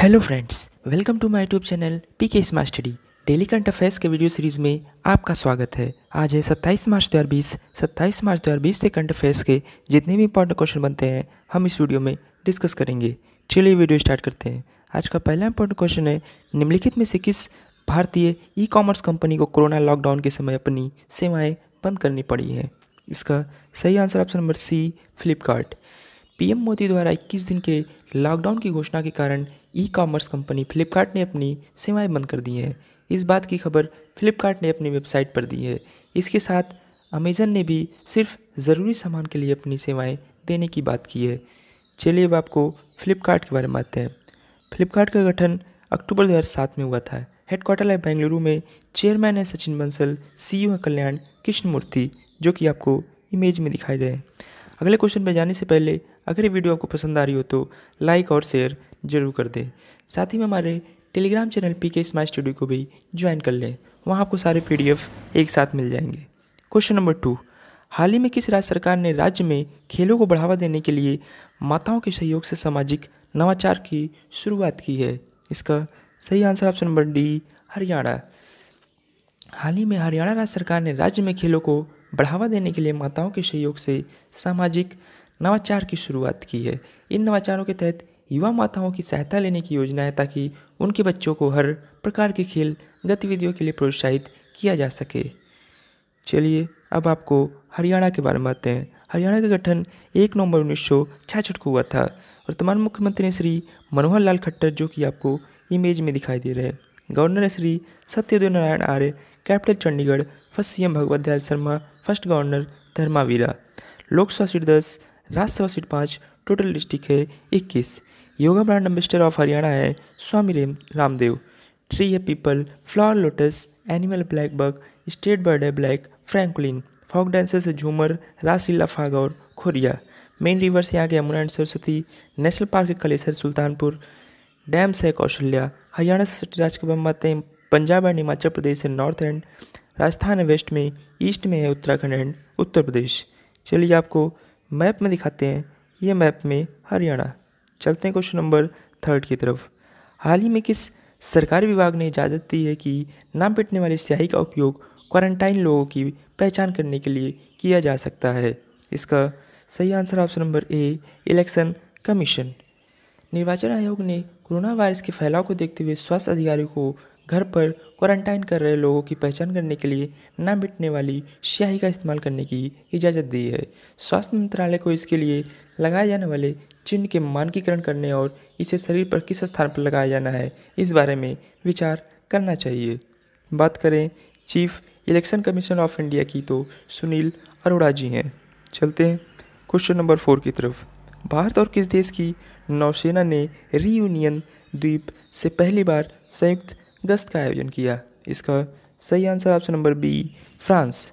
hello friends welcome to my YouTube channel P K smart study daily current affairs के video series में आपका स्वागत है आज है 27 मार्च 2020 27 मार्च 2020 से करंट अफेयर्स के जितने भी इंपॉर्टेंट क्वेश्चन बनते हैं हम इस वीडियो में डिस्कस करेंगे चलिए वीडियो स्टार्ट करते हैं आज का पहला इंपॉर्टेंट क्वेश्चन है निम्नलिखित में से किस भारतीय ई कॉमर्स कंपनी को कोरोना लॉकडाउन के समय अपनी सेवाएँ बंद करनी पड़ी हैं इसका सही answer option number C Flipkart PM Modi द्वारा 21 दिन के लॉकडाउन की घोषणा के कारण ई कॉमर्स कंपनी फ्लिपकार्ट ने अपनी सेवाएं बंद कर दी हैं इस बात की खबर फ्लिपकार्ट ने अपनी वेबसाइट पर दी है इसके साथ अमेज़न ने भी सिर्फ ज़रूरी सामान के लिए अपनी सेवाएं देने की बात की है चलिए अब आपको फ्लिपकार्ट के बारे में आते हैं फ्लिपकार्ट का गठन अक्टूबर दो में हुआ था हेडक्वार्टर है बेंगलुरु में चेयरमैन है सचिन बंसल सी e है कल्याण कृष्णमूर्ति जो कि आपको इमेज में दिखाई दे अगले क्वेश्चन पर जाने से पहले अगर ये वीडियो आपको पसंद आ रही हो तो लाइक और शेयर ज़रूर कर दें साथ ही में हमारे Telegram channel P K smart studio को भी ज्वाइन कर लें वहाँ आपको सारे पी एक साथ मिल जाएंगे क्वेश्चन नंबर टू हाल ही में किस राज्य सरकार ने राज्य में खेलों को बढ़ावा देने के लिए माताओं के सहयोग से सामाजिक नवाचार की शुरुआत की है इसका सही answer option number D Haryana हाल ही में हरियाणा राज्य सरकार ने राज्य में खेलों को बढ़ावा देने के लिए माताओं के सहयोग से सामाजिक नवाचार की शुरुआत की है इन नवाचारों के तहत युवा माताओं की सहायता लेने की योजना है ताकि उनके बच्चों को हर प्रकार के खेल गतिविधियों के लिए प्रोत्साहित किया जा सके चलिए अब आपको हरियाणा के बारे में बताते हैं हरियाणा का गठन एक नवंबर उन्नीस सौ को हुआ था वर्तमान मुख्यमंत्री श्री मनोहर लाल खट्टर जो कि आपको इमेज में दिखाई दे रहे हैं governor Shri Satyadev Narayan Arya capital Chandigarh first CM Bhagwat Dayal Sharma first governor Dharmavira Lok Sabha seat दस राज्यसभा सीट पाँच टोटल डिस्ट्रिक्ट है इक्कीस yoga brand ambassador of Haryana है स्वामी रेम Ramdev tree a peepal flower lotus animal blackbuck state bird है ब्लैक फ्रैंकलिन फॉक डांसर्स है झूमर रासलीला फाग और खोरिया मेन रिवर्स यहाँ के Yamuna and Saraswati national park है कलेसर सुल्तानपुर डैम्स है कौशल्या हरियाणा से सटी राजकम आते हैं पंजाब एंड हिमाचल प्रदेश है नॉर्थ एंड राजस्थान है वेस्ट में ईस्ट में है उत्तराखंड एंड उत्तर प्रदेश चलिए आपको मैप में दिखाते हैं ये मैप में हरियाणा चलते हैं क्वेश्चन नंबर थर्ड की तरफ हाल ही में किस सरकारी विभाग ने इजाज़त दी है कि नाम पिटने वाली स्याही का उपयोग क्वारंटाइन लोगों की पहचान करने के लिए किया जा सकता है इसका सही answer option number A election commission निर्वाचन आयोग ने कोरोना वायरस के फैलाव को देखते हुए स्वास्थ्य अधिकारियों को घर पर क्वारंटाइन कर रहे लोगों की पहचान करने के लिए ना मिटने वाली स्याही का इस्तेमाल करने की इजाज़त दी है स्वास्थ्य मंत्रालय को इसके लिए लगाए जाने वाले चिन्ह के मानकीकरण करने और इसे शरीर पर किस स्थान पर लगाया जाना है इस बारे में विचार करना चाहिए बात करें chief election commission of India की तो सुनील अरोड़ा जी हैं चलते हैं क्वेश्चन नंबर फोर की तरफ भारत और किस देश की नौसेना ने रीयूनियन द्वीप से पहली बार संयुक्त गश्त का आयोजन किया इसका सही answer option number B France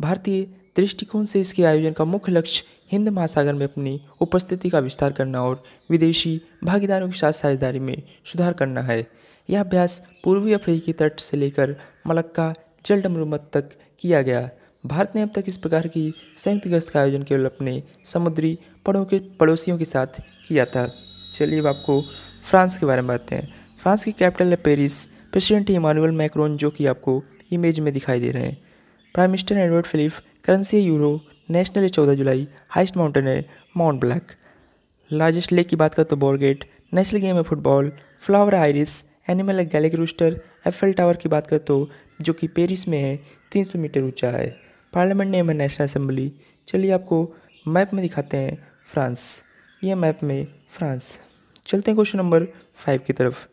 भारतीय दृष्टिकोण से इसके आयोजन का मुख्य लक्ष्य हिंद महासागर में अपनी उपस्थिति का विस्तार करना और विदेशी भागीदारों के साथ साझेदारी में सुधार करना है यह अभ्यास पूर्वी अफ्रीकी तट से लेकर मलक्का जल डमरुमत तक किया गया भारत ने अब तक इस प्रकार की संयुक्त गश्त का आयोजन केवल अपने समुद्री पड़ों के पड़ोसियों के साथ किया था चलिए अब आपको फ्रांस के बारे में बताते हैं फ्रांस की कैपिटल है पेरिस प्रेसिडेंट इमानुअल मैक्रोन जो कि आपको इमेज में दिखाई दे रहे हैं prime minister Edward Philippe currency euro national है चौदह जुलाई हाइस्ट माउंटेन है माउंट ब्लैक लार्जेस्ट लेक की बात करें तो बोरगेट नेशनल गेम है फुटबॉल फ्लावर आयरिस एनिमल है गैलिक रूस्टर एफल टावर की बात करें तो जो कि पेरिस में है तीन सौ मीटर ऊंचा है पार्लियामेंट नेम है नेशनल असम्बली चलिए आपको मैप में दिखाते हैं फ्रांस ये मैप में फ्रांस चलते हैं क्वेश्चन नंबर फाइव की तरफ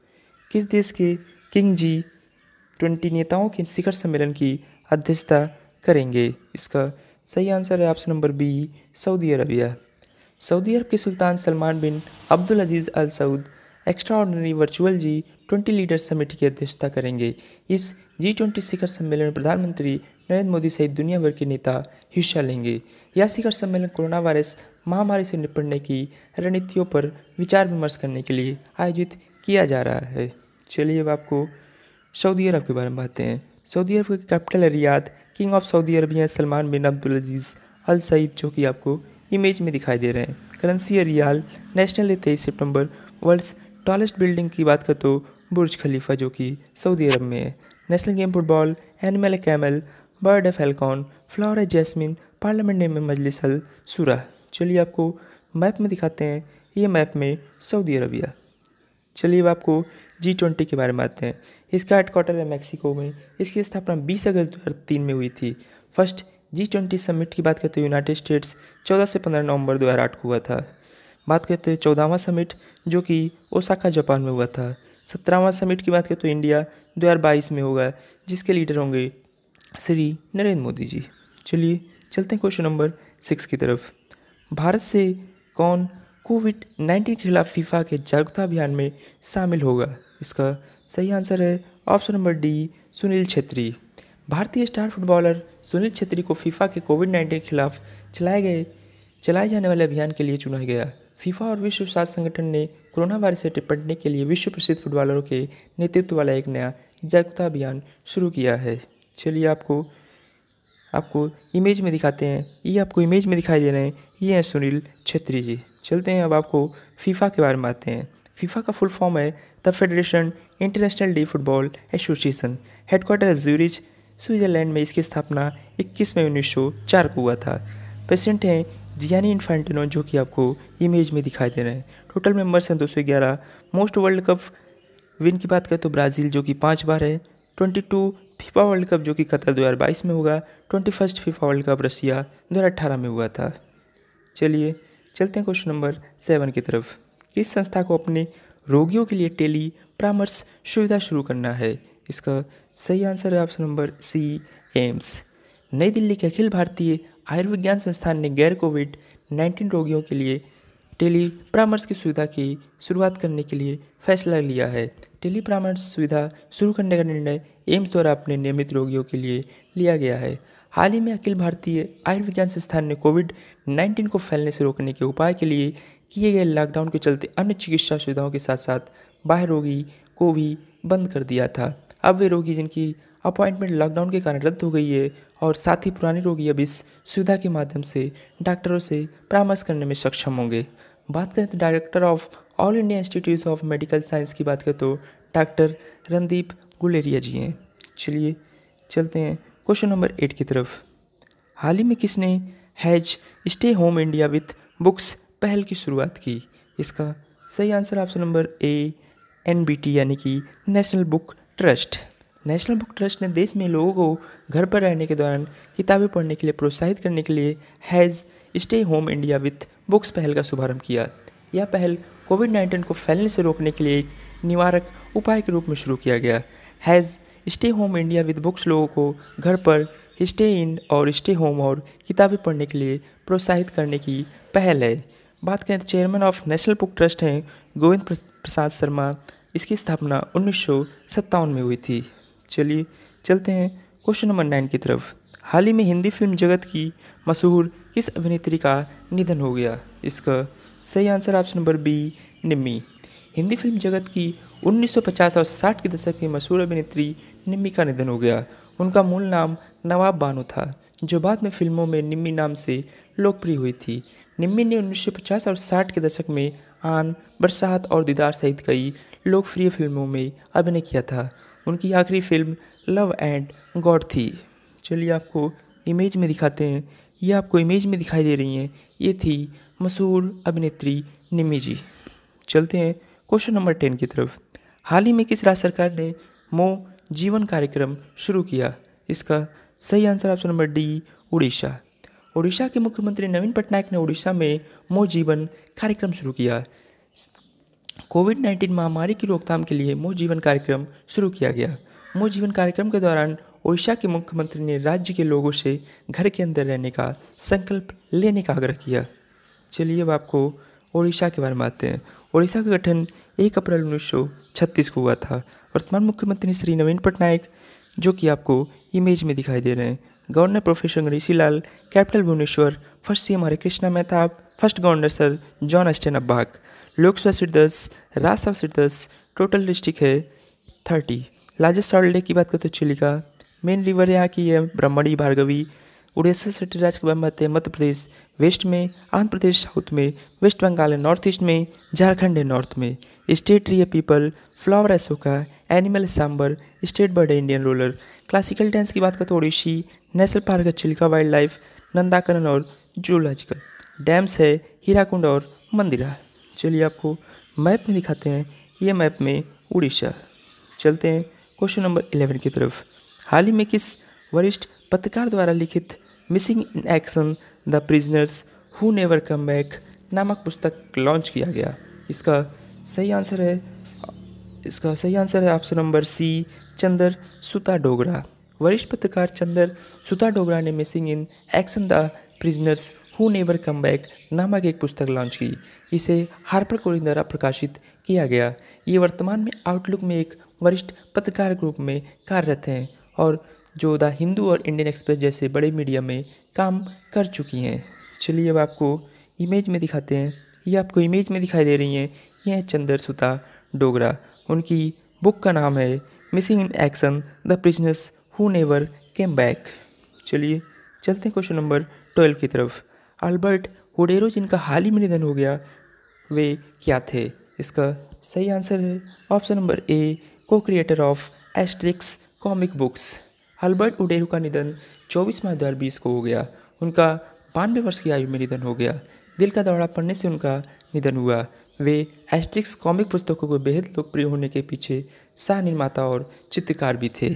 किस देश के किंग जी ट्वेंटी नेताओं के शिखर सम्मेलन की अध्यक्षता करेंगे इसका सही आंसर है option number B Saudi Arabia Saudi Arab के सुल्तान Salman bin Abdul Aziz Al Saud extraordinary virtual G twenty leader summit की अध्यक्षता करेंगे इस जी ट्वेंटी शिखर सम्मेलन में प्रधानमंत्री नरेंद्र मोदी सहित दुनिया भर के नेता हिस्सा लेंगे यह शिखर सम्मेलन कोरोना वायरस महामारी से निपटने की रणनीतियों पर विचार विमर्श करने के लिए आयोजित किया जा रहा है चलिए अब आपको सऊदी अरब के बारे में बताते हैं सऊदी अरब के capital Riyadh king of Saudi Arabia Salman bin Abdul Aziz Al Saud जो कि आपको इमेज में दिखाई दे रहे हैं करंसी रियाल नेशनल तेईस सितंबर वर्ल्ड्स टॉलेस्ट बिल्डिंग की बात कर तो बुर्ज खलीफा जो कि सऊदी अरब में है national game football animal camel bird falcon flower jasmine parliament ने में मजलिस अल सूरा चलिए आपको मैप में दिखाते हैं ये मैप में सऊदी अरबिया चलिए अब आपको जी ट्वेंटी के बारे में आते हैं इसका हेडक्वार्टर है मैक्सिको में इसकी स्थापना 20 अगस्त 2003 में हुई थी फर्स्ट जी ट्वेंटी समिट की बात करते हैं यूनाइटेड स्टेट्स 14 से 15 नवंबर 2008 को हुआ था बात करते हैं चौदहवा समिट जो कि ओसाका जापान में हुआ था सत्रहवा समिट की बात करते तो इंडिया बाईस में होगा जिसके लीडर होंगे श्री नरेंद्र मोदी जी चलिए चलते हैं क्वेश्चन नंबर सिक्स की तरफ भारत से कौन कोविड नाइन्टीन के खिलाफ फीफा के जागरूकता अभियान में शामिल होगा इसका सही आंसर है option number D Sunil Chhetri भारतीय स्टार फुटबॉलर सुनील छेत्री को फीफा के कोविड नाइन्टीन के खिलाफ चलाए गए चलाए जाने वाले अभियान के लिए चुना गया फीफा और विश्व स्वास्थ्य संगठन ने कोरोना वायरस से निपटने के लिए विश्व प्रसिद्ध फुटबॉलरों के नेतृत्व वाला एक नया जागरूकता अभियान शुरू किया है चलिए आपको आपको इमेज में दिखाते हैं ये आपको इमेज में दिखाई दे रहे हैं ये हैं सुनील छेत्री जी चलते हैं अब आपको फीफा के बारे में आते हैं फीफा का फुल फॉर्म है the Federation Internationale de Football Association headquarter है ज्यूरिच स्विट्जरलैंड में इसकी स्थापना 21 मई उन्नीस को हुआ था प्रेसिडेंट हैं जियानी इन्फेंटिनो जो कि आपको इमेज में दिखाई दे रहे हैं टोटल मेंबर्स हैं दो मोस्ट वर्ल्ड कप विन की बात करें तो ब्राज़ील जो कि पाँच बार है 22 फीफा वर्ल्ड कप जो कि कतर 2022 में होगा 21 फीफा वर्ल्ड कप रशिया दो में हुआ था चलिए चलते हैं क्वेश्चन नंबर सेवन की तरफ किस संस्था को अपने रोगियों के लिए टेली परामर्श सुविधा शुरू करना है इसका सही आंसर है ऑप्शन नंबर सी एम्स नई दिल्ली के अखिल भारतीय आयुर्विज्ञान संस्थान ने गैर कोविड नाइन्टीन रोगियों के लिए टेली परामर्श की सुविधा की शुरुआत करने के लिए फैसला लिया है टेली परामर्श सुविधा शुरू करने का निर्णय एम्स द्वारा अपने नियमित रोगियों के लिए लिया गया है हाल ही में अखिल भारतीय आयुर्विज्ञान संस्थान ने कोविड 19 को फैलने से रोकने के उपाय के लिए किए गए लॉकडाउन के चलते अन्य चिकित्सा सुविधाओं के साथ साथ बाहर रोगी को भी बंद कर दिया था अब वे रोगी जिनकी अपॉइंटमेंट लॉकडाउन के कारण रद्द हो गई है और साथ ही पुराने रोगी अब इस सुविधा के माध्यम से डॉक्टरों से परामर्श करने में सक्षम होंगे बात करें तो director of All India Institute of Medical Science की बात करें तो डॉक्टर रणदीप गुलेरिया जी हैं चलिए चलते हैं क्वेश्चन नंबर एट की तरफ हाल ही में किसने hash stay home India with books पहल की शुरुआत की इसका सही answer option number A N यानी कि National Book Trust National Book Trust ने देश में लोगों को घर पर रहने के दौरान किताबें पढ़ने के लिए प्रोत्साहित करने के लिए hash stay home India with books पहल का शुभारंभ किया यह पहल कोविड नाइन्टीन को फैलने से रोकने के लिए एक निवारक उपाय के रूप में शुरू किया गया hash stay home India with books लोगों को घर पर स्टे इन और स्टे होम और किताबें पढ़ने के लिए प्रोत्साहित करने की पहल है बात करें तो chairman of National Book Trust हैं गोविंद प्रसाद शर्मा इसकी स्थापना उन्नीस में हुई थी चलिए चलते हैं क्वेश्चन नंबर नाइन की तरफ हाल ही में हिंदी फिल्म जगत की मशहूर किस अभिनेत्री का निधन हो गया इसका सही answer option number B Nimmi Hindi film जगत की 1950 और 60 के दशक की मशहूर अभिनेत्री निम्मी का निधन हो गया उनका मूल नाम नवाब बानो था जो बाद में फिल्मों में निम्मी नाम से लोकप्रिय हुई थी निम्मी ने 1950 और 60 के दशक में आन बरसात और दीदार सहित कई लोकप्रिय फिल्मों में अभिनय किया था उनकी आखिरी फिल्म लव एंड गॉड थी चलिए आपको इमेज में दिखाते हैं ये आपको इमेज में दिखाई दे रही हैं ये थी मशहूर अभिनेत्री निम्मी जी चलते हैं क्वेश्चन नंबर टेन की तरफ हाल ही में किस राज्य सरकार ने मो जीवन कार्यक्रम शुरू किया इसका सही answer option number D Orissa Orissa के मुख्यमंत्री नवीन पटनायक ने उड़ीसा में मो जीवन कार्यक्रम शुरू किया कोविड नाइन्टीन महामारी की रोकथाम के लिए मो जीवन कार्यक्रम शुरू किया गया मो जीवन कार्यक्रम के दौरान ओडिशा के मुख्यमंत्री ने राज्य के लोगों से घर के अंदर रहने का संकल्प लेने का आग्रह किया चलिए अब आपको उड़ीसा के बारे में आते हैं उड़ीसा का गठन एक अप्रैल उन्नीस को हुआ था वर्तमान मुख्यमंत्री श्री नवीन पटनायक जो कि आपको इमेज में दिखाई दे रहे हैं governor professor Ganeshi Lal capital Bhubaneswar first C हमारे Krishna Mahtab first governor sir John Austen Hubback Lok Sabha seat दस राज्यसभा सीट दस टोटल डिस्ट्रिक्ट है थर्टी लार्जेस्ट सॉल्ट लेक की बात करें तो चिलिका मेन रिवर यहाँ की है ब्रह्मणी भार्गवी उड़ीसा सिटी राज्य के बाद मध्य प्रदेश वेस्ट में आंध्र प्रदेश साउथ में वेस्ट बंगाल है नॉर्थ ईस्ट में झारखंड है नॉर्थ में state tree peepal flower Ashoka animal sambar state bird Indian roller classical dance की बात करें तो ओडिशी नेशनल पार्क है चिल्का वाइल्ड लाइफ नंदाकरण और जूलॉजिकल डैम्स है हीराकुंड और मंदिरा चलिए आपको मैप में दिखाते हैं ये मैप में उड़ीसा चलते हैं क्वेश्चन नंबर इलेवन की तरफ हाल ही में किस वरिष्ठ पत्रकार द्वारा लिखित Missing in Action the Prisoners Who Never Come Back नामक पुस्तक लॉन्च किया गया इसका सही आंसर है इसका सही आंसर है ऑप्शन नंबर सी चंदर सुता डोगरा वरिष्ठ पत्रकार चंदर सुता डोगरा ने Missing in Action the Prisoners Who Never Come Back नामक एक पुस्तक लॉन्च की इसे हार्पर कोरिन द्वारा प्रकाशित किया गया ये वर्तमान में आउटलुक में एक वरिष्ठ पत्रकार ग्रुप में कार्यरत हैं और जो द हिंदू और इंडियन एक्सप्रेस जैसे बड़े मीडिया में काम कर चुकी हैं चलिए अब आपको इमेज में दिखाते हैं ये आपको इमेज में दिखाई दे रही हैं ये हैं सुता डोगरा उनकी बुक का नाम है Missing in Action the Prisoners Who Never Came Back चलिए चलते हैं क्वेश्चन नंबर ट्वेल्व की तरफ अल्बर्ट होडेरो जिनका हाल ही में निधन हो गया वे क्या थे इसका सही आंसर है ऑप्शन नंबर ए को creator of Asterix comic books Albert Uderzo का निधन 24 मार्च 2020 को हो गया उनका बानवे वर्ष की आयु में निधन हो गया दिल का दौरा पड़ने से उनका निधन हुआ वे एस्ट्रिक्स कॉमिक पुस्तकों को बेहद लोकप्रिय होने के पीछे सह निर्माता और चित्रकार भी थे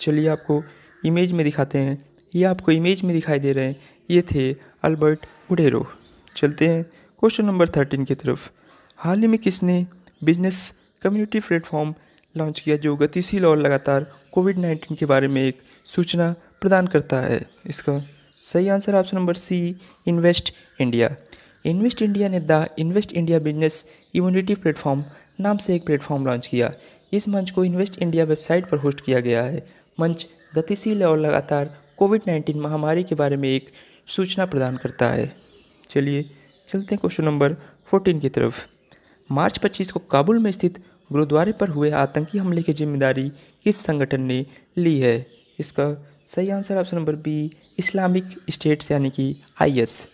चलिए आपको इमेज में दिखाते हैं ये आपको इमेज में दिखाई दे रहे हैं ये थे अल्बर्ट उडेरो चलते हैं क्वेश्चन नंबर थर्टीन की तरफ हाल ही में किसने बिजनेस कम्युनिटी प्लेटफॉर्म लॉन्च किया जो गतिशील और लगातार कोविड नाइन्टीन के बारे में एक सूचना प्रदान करता है इसका सही answer option number C Invest India Invest India ने the Invest India business immunity platform नाम से एक प्लेटफॉर्म लॉन्च किया इस मंच को इन्वेस्ट इंडिया वेबसाइट पर होस्ट किया गया है मंच गतिशील और लगातार कोविड नाइन्टीन महामारी के बारे में एक सूचना प्रदान करता है चलिए चलते हैं क्वेश्चन नंबर फोर्टीन की तरफ मार्च पच्चीस को काबुल में स्थित गुरुद्वारे पर हुए आतंकी हमले की जिम्मेदारी किस संगठन ने ली है इसका सही answer option number B Islamic से यानी कि आईएस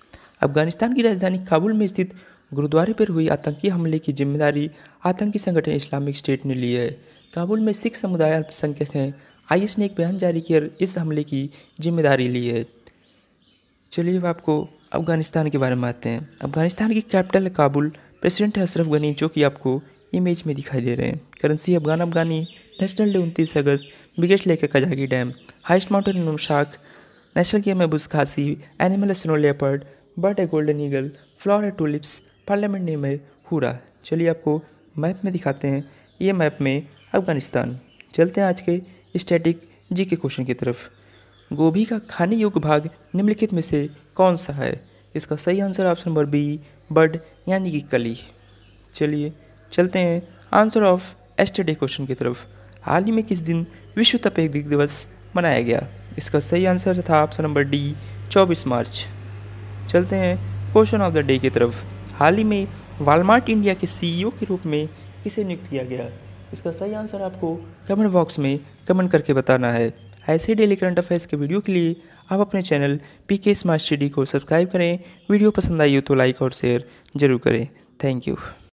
अफगानिस्तान की राजधानी काबुल में स्थित गुरुद्वारे पर हुई आतंकी हमले की जिम्मेदारी आतंकी संगठन इस्लामिक स्टेट ने ली है काबुल में सिख समुदाय अल्पसंख्यक हैं आई ने एक बयान जारी किया इस हमले की जिम्मेदारी ली है चलिए अब आपको अफगानिस्तान के बारे में आते हैं अफगानिस्तान की कैपिटल काबुल प्रेसिडेंट है अशरफ गनी जो कि आपको इमेज में दिखाई दे रहे हैं currency Afghan afghani national day उनतीस अगस्त biggest lake Kajaki dam highest mountain Noshaq national game है buzkashi animal snow leopard bird a golden eagle flower a tulips parliament name है हुरा चलिए आपको मैप में दिखाते हैं ये मैप में अफगानिस्तान चलते हैं आज के स्टैटिक जी के क्वेश्चन की तरफ गोभी का खाने योग्य भाग निम्नलिखित में से कौन सा है इसका सही answer option number B bird यानी कि कली चलिए चलते हैं आंसर ऑफ एस्टरडे क्वेश्चन की तरफ हाल ही में किस दिन विश्व तपेदिक दिवस मनाया गया इसका सही आंसर था ऑप्शन नंबर डी 24 मार्च चलते हैं क्वेश्चन ऑफ द डे की तरफ हाल ही में वालमार्ट इंडिया के सीईओ के रूप में किसे नियुक्त किया गया इसका सही आंसर आपको कमेंट बॉक्स में कमेंट करके बताना है ऐसे डेली करंट अफेयर्स के वीडियो के लिए आप अपने channel P K smart study को सब्सक्राइब करें वीडियो पसंद आई हो तो लाइक और शेयर जरूर करें थैंक यू